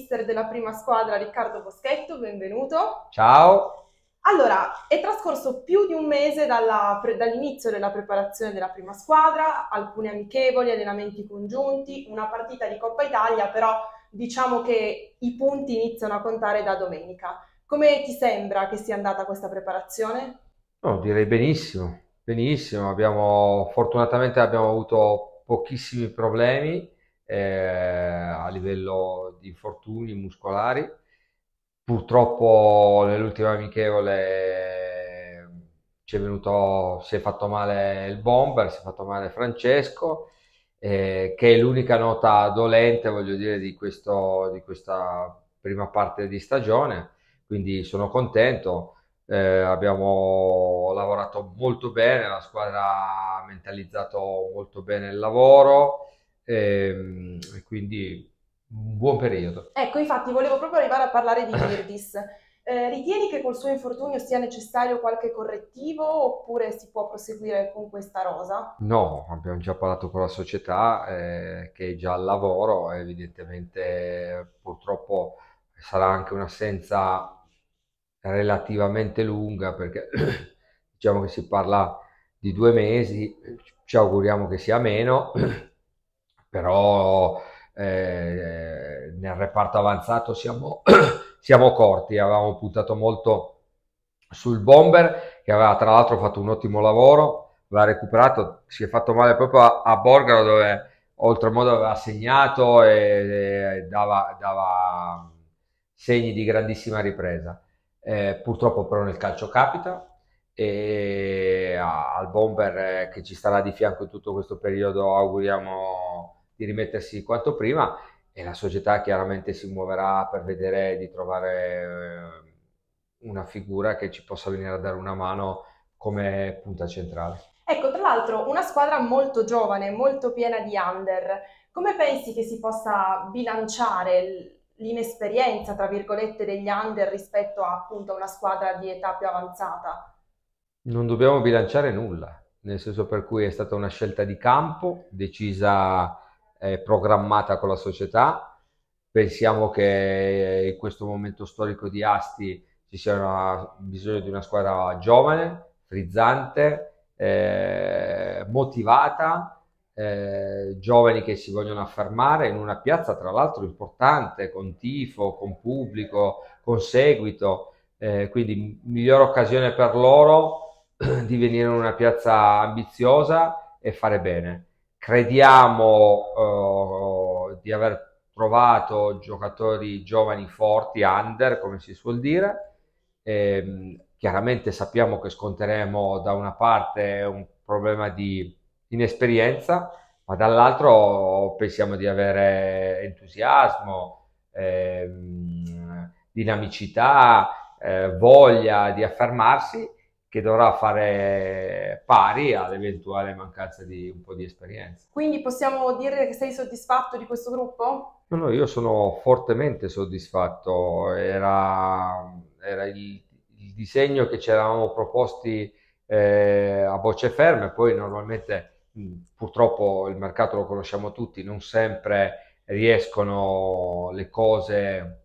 mister della prima squadra Riccardo Boschetto, benvenuto. Ciao. Allora, è trascorso più di un mese dalla, dall'inizio della preparazione della prima squadra, alcuni amichevoli, allenamenti congiunti, una partita di Coppa Italia, però diciamo che i punti iniziano a contare da domenica. Come ti sembra che sia andata questa preparazione? No, direi benissimo, benissimo. Abbiamo, fortunatamente abbiamo avuto pochissimi problemi eh, a livello infortuni muscolari. Purtroppo nell'ultima amichevole eh, ci è venuto, si è fatto male il bomber, si è fatto male Francesco, eh, che è l'unica nota dolente, voglio dire, di, questo, di questa prima parte di stagione. Quindi sono contento. Eh, abbiamo lavorato molto bene, la squadra ha mentalizzato molto bene il lavoro e, ehm, e quindi un buon periodo. Ecco, infatti volevo proprio arrivare a parlare di Virdis. Eh, ritieni che col suo infortunio sia necessario qualche correttivo oppure si può proseguire con questa rosa? No, abbiamo già parlato con la società eh, che è già al lavoro, evidentemente purtroppo sarà anche un'assenza relativamente lunga perché diciamo che si parla di due mesi, ci auguriamo che sia meno, però eh, nel reparto avanzato siamo, siamo corti, avevamo puntato molto sul bomber che aveva tra l'altro fatto un ottimo lavoro, aveva recuperato, si è fatto male proprio a, a Borgaro dove oltremodo aveva segnato e, e dava, dava, segni di grandissima ripresa. Eh, purtroppo però nel calcio capita e a, al bomber eh, che ci starà di fianco in tutto questo periodo auguriamo di rimettersi quanto prima e la società chiaramente si muoverà per vedere di trovare eh, una figura che ci possa venire a dare una mano come punta centrale. Ecco, tra l'altro una squadra molto giovane, molto piena di under, come pensi che si possa bilanciare l'inesperienza, tra virgolette, degli under rispetto a appunto una squadra di età più avanzata? Non dobbiamo bilanciare nulla, nel senso per cui è stata una scelta di campo decisa eh, programmata con la società. Pensiamo che in questo momento storico di Asti ci sia una, bisogno di una squadra giovane, frizzante, eh, motivata, eh, giovani che si vogliono affermare in una piazza tra l'altro importante, con tifo, con pubblico, con seguito, eh, quindi migliore occasione per loro di venire in una piazza ambiziosa e fare bene crediamo eh, di aver trovato giocatori giovani forti, under come si suol dire, e, ehm, chiaramente sappiamo che sconteremo da una parte un problema di inesperienza, ma dall'altro pensiamo di avere entusiasmo, ehm, dinamicità, eh, voglia di affermarsi che dovrà fare pari all'eventuale mancanza di un po' di esperienza. Quindi possiamo dire che sei soddisfatto di questo gruppo? No, no io sono fortemente soddisfatto, era, era il, il, disegno che ci eravamo proposti eh, a voce ferme, poi normalmente purtroppo il mercato lo conosciamo tutti, non sempre riescono le cose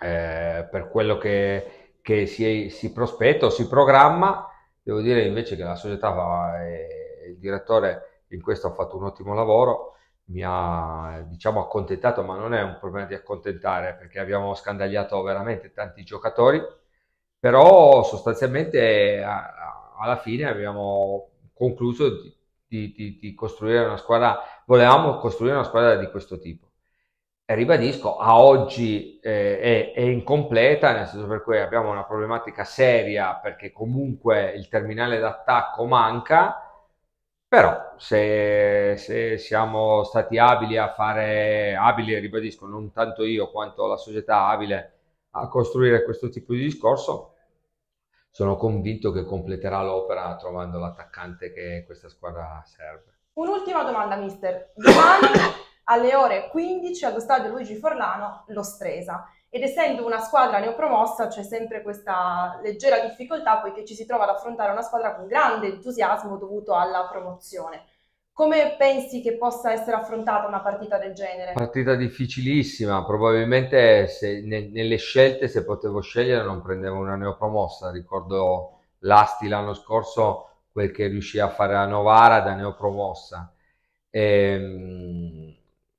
eh, per quello che che si, si prospetta o si programma. Devo dire invece che la società va, eh, il direttore in questo ha fatto un ottimo lavoro, mi ha diciamo accontentato, ma non è un problema di accontentare perché abbiamo scandagliato veramente tanti giocatori, però sostanzialmente a, alla fine abbiamo concluso di, di, di, di costruire una squadra, volevamo costruire una squadra di questo tipo ribadisco, a oggi eh, è, è, incompleta, nel senso per cui abbiamo una problematica seria perché comunque il terminale d'attacco manca, però se, se siamo stati abili a fare, abili ribadisco, non tanto io quanto la società abile a costruire questo tipo di discorso, sono convinto che completerà l'opera trovando l'attaccante che questa squadra serve. Un'ultima domanda, mister. Domani alle ore 15 allo stadio Luigi Forlano Stresa. Ed essendo una squadra neopromossa c'è sempre questa leggera difficoltà poiché ci si trova ad affrontare una squadra con grande entusiasmo dovuto alla promozione. Come pensi che possa essere affrontata una partita del genere? Partita difficilissima, probabilmente se, ne, nelle scelte se potevo scegliere non prendevo una neopromossa, ricordo l'Asti l'anno scorso quel che riuscì a fare a Novara da neopromossa. Ehm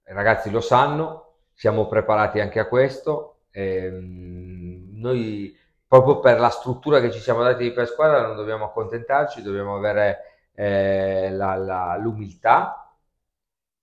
eh, ragazzi lo sanno, siamo preparati anche a questo. Ehm, noi proprio per la struttura che ci siamo dati di per squadra non dobbiamo accontentarci, dobbiamo avere eh, l'umiltà,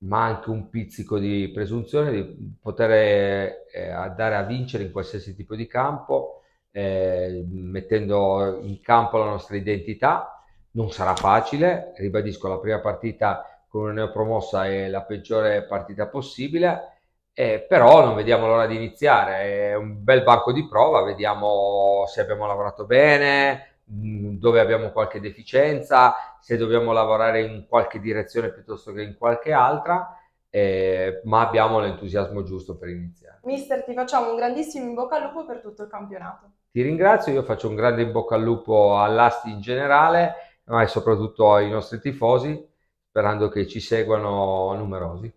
ma anche un pizzico di presunzione di poter eh, eh, andare a vincere in qualsiasi tipo di campo, eh, mettendo in campo la nostra identità. Non sarà facile, ribadisco, la prima partita con una neopromossa è la peggiore partita possibile, eh, però non vediamo l'ora di iniziare, è un bel banco di prova, vediamo se abbiamo lavorato bene, mm, dove abbiamo qualche deficienza, se dobbiamo lavorare in qualche direzione piuttosto che in qualche altra. Eh, ma abbiamo l'entusiasmo giusto per iniziare. Mister, ti facciamo un grandissimo in bocca al lupo per tutto il campionato. Ti ringrazio, io faccio un grande in bocca al lupo all'Asti in generale, ma soprattutto ai nostri tifosi sperando che ci seguano numerosi.